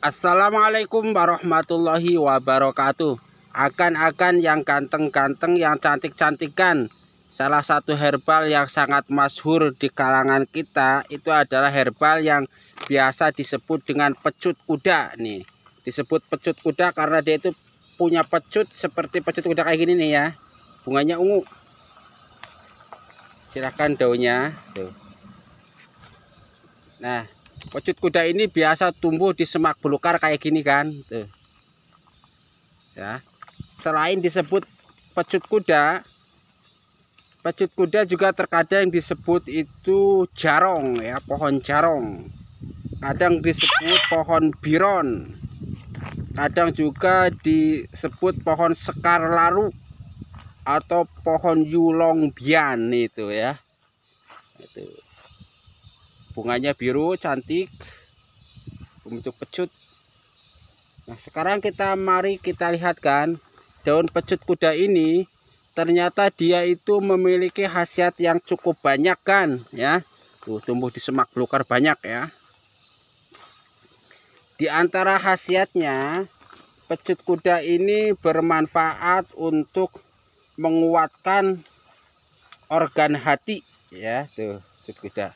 Assalamualaikum warahmatullahi wabarakatuh. Akan-akan yang ganteng-ganteng, yang cantik-cantikan. Salah satu herbal yang sangat masyhur di kalangan kita itu adalah herbal yang biasa disebut dengan pecut kuda nih. Disebut pecut kuda karena dia itu punya pecut seperti pecut kuda kayak gini nih ya. Bunganya ungu. Silahkan daunnya. Tuh. Nah, Pecut kuda ini biasa tumbuh di semak belukar kayak gini kan. Tuh. Ya. Selain disebut pecut kuda, pecut kuda juga terkadang disebut itu jarong ya, pohon jarong. Kadang disebut pohon biron. Kadang juga disebut pohon sekar laru atau pohon yulong bian itu ya. Itu bunganya biru cantik untuk pecut nah sekarang kita mari kita lihat kan daun pecut kuda ini ternyata dia itu memiliki khasiat yang cukup banyak kan ya tuh tumbuh di semak belukar banyak ya di antara khasiatnya pecut kuda ini bermanfaat untuk menguatkan organ hati ya tuh pecut kuda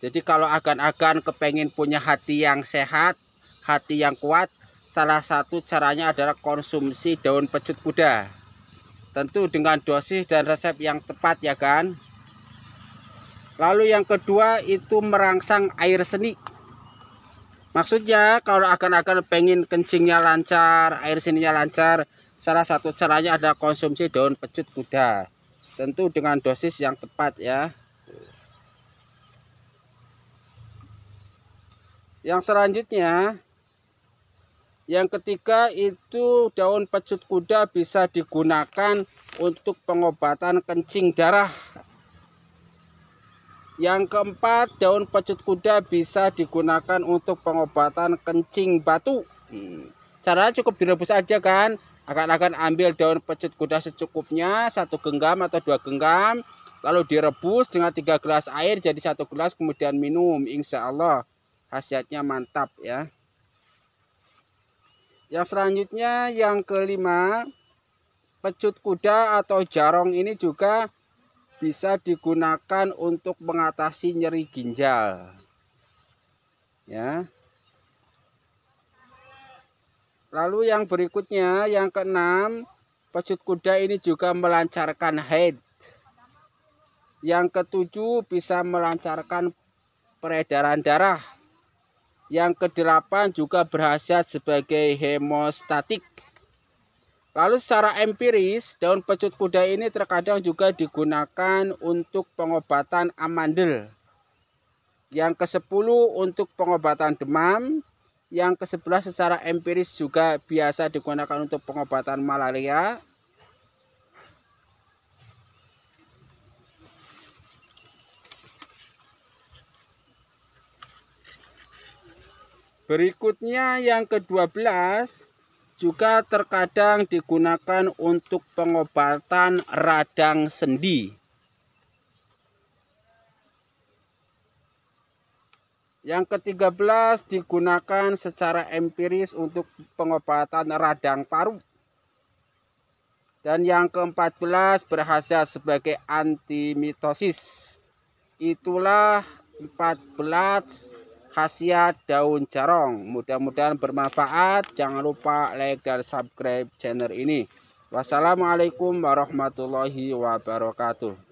jadi kalau agan-agan kepengen punya hati yang sehat, hati yang kuat, salah satu caranya adalah konsumsi daun pecut kuda. Tentu dengan dosis dan resep yang tepat ya kan. Lalu yang kedua itu merangsang air seni. Maksudnya kalau agan-agan pengen kencingnya lancar, air seninya lancar, salah satu caranya ada konsumsi daun pecut kuda. Tentu dengan dosis yang tepat ya. yang selanjutnya yang ketiga itu daun pecut kuda bisa digunakan untuk pengobatan kencing darah yang keempat daun pecut kuda bisa digunakan untuk pengobatan kencing batu hmm. caranya cukup direbus aja kan akan-akan ambil daun pecut kuda secukupnya satu genggam atau dua genggam lalu direbus dengan tiga gelas air jadi satu gelas kemudian minum insya Allah khasiatnya mantap ya yang selanjutnya yang kelima pecut kuda atau jarong ini juga bisa digunakan untuk mengatasi nyeri ginjal ya lalu yang berikutnya yang keenam pecut kuda ini juga melancarkan haid yang ketujuh bisa melancarkan peredaran darah yang kedelapan juga berhasiat sebagai hemostatik. Lalu secara empiris, daun pecut kuda ini terkadang juga digunakan untuk pengobatan amandel. Yang ke-10 untuk pengobatan demam. Yang ke-11 secara empiris juga biasa digunakan untuk pengobatan malaria. Berikutnya yang ke-12 juga terkadang digunakan untuk pengobatan radang sendi. Yang ke-13 digunakan secara empiris untuk pengobatan radang paru. Dan yang ke-14 berhasil sebagai antimitosis. Itulah 14 khasiat daun jarong. Mudah-mudahan bermanfaat. Jangan lupa like dan subscribe channel ini. Wassalamualaikum warahmatullahi wabarakatuh.